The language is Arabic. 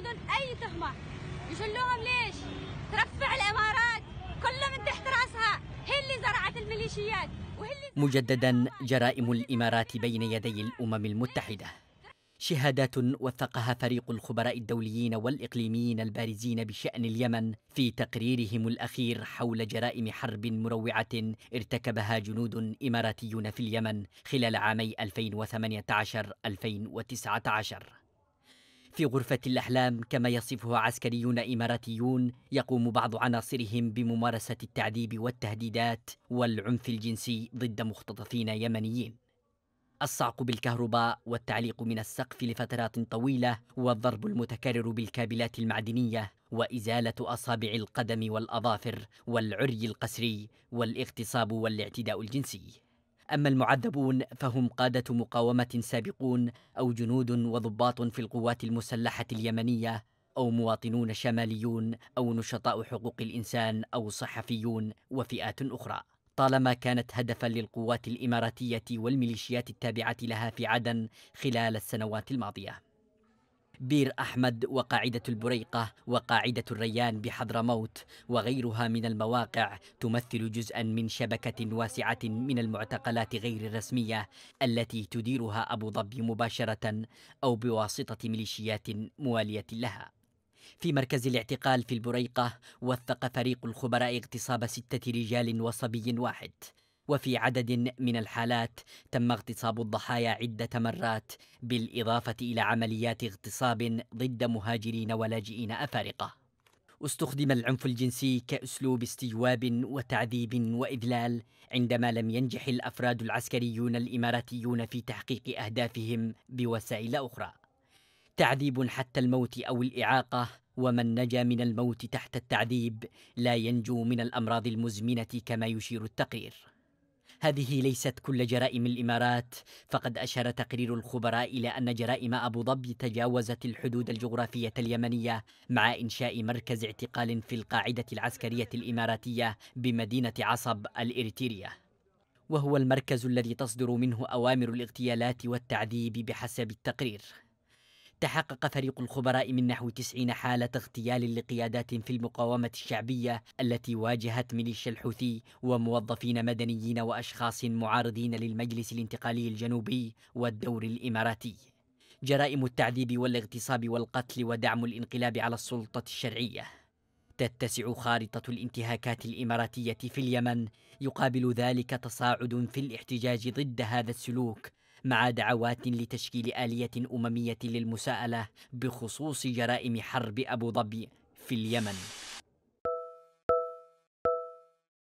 بدون اي تهمه يشلوهم ليش ترفع الامارات كلها من تحت راسها هي اللي زرعت الميليشيات وهي اللي مجددا جرائم الامارات بين يدي الامم المتحده شهادات وثقها فريق الخبراء الدوليين والاقليميين البارزين بشان اليمن في تقريرهم الاخير حول جرائم حرب مروعه ارتكبها جنود اماراتيون في اليمن خلال عامي 2018 2019 في غرفة الأحلام كما يصفها عسكريون إماراتيون يقوم بعض عناصرهم بممارسة التعذيب والتهديدات والعنف الجنسي ضد مختطفين يمنيين الصعق بالكهرباء والتعليق من السقف لفترات طويلة والضرب المتكرر بالكابلات المعدنية وإزالة أصابع القدم والأظافر والعري القسري والاغتصاب والاعتداء الجنسي أما المعذبون فهم قادة مقاومة سابقون أو جنود وضباط في القوات المسلحة اليمنية أو مواطنون شماليون أو نشطاء حقوق الإنسان أو صحفيون وفئات أخرى طالما كانت هدفا للقوات الإماراتية والميليشيات التابعة لها في عدن خلال السنوات الماضية بير أحمد وقاعدة البريقة وقاعدة الريان بحضرموت وغيرها من المواقع تمثل جزءا من شبكة واسعة من المعتقلات غير الرسمية التي تديرها أبو ظبي مباشرة أو بواسطة ميليشيات موالية لها في مركز الاعتقال في البريقة وثق فريق الخبراء اغتصاب ستة رجال وصبي واحد وفي عدد من الحالات تم اغتصاب الضحايا عده مرات بالاضافه الى عمليات اغتصاب ضد مهاجرين ولاجئين افارقه استخدم العنف الجنسي كاسلوب استجواب وتعذيب واذلال عندما لم ينجح الافراد العسكريون الاماراتيون في تحقيق اهدافهم بوسائل اخرى تعذيب حتى الموت او الاعاقه ومن نجا من الموت تحت التعذيب لا ينجو من الامراض المزمنه كما يشير التقرير هذه ليست كل جرائم الإمارات فقد أشار تقرير الخبراء إلى أن جرائم أبو ظبي تجاوزت الحدود الجغرافية اليمنية مع إنشاء مركز اعتقال في القاعدة العسكرية الإماراتية بمدينة عصب الإريترية وهو المركز الذي تصدر منه أوامر الاغتيالات والتعذيب بحسب التقرير تحقق فريق الخبراء من نحو 90 حالة اغتيال لقيادات في المقاومة الشعبية التي واجهت ميليشيا الحوثي وموظفين مدنيين وأشخاص معارضين للمجلس الانتقالي الجنوبي والدور الإماراتي جرائم التعذيب والاغتصاب والقتل ودعم الانقلاب على السلطة الشرعية تتسع خارطة الانتهاكات الإماراتية في اليمن يقابل ذلك تصاعد في الاحتجاج ضد هذا السلوك مع دعوات لتشكيل آلية أممية للمساءلة بخصوص جرائم حرب أبو ظبي في اليمن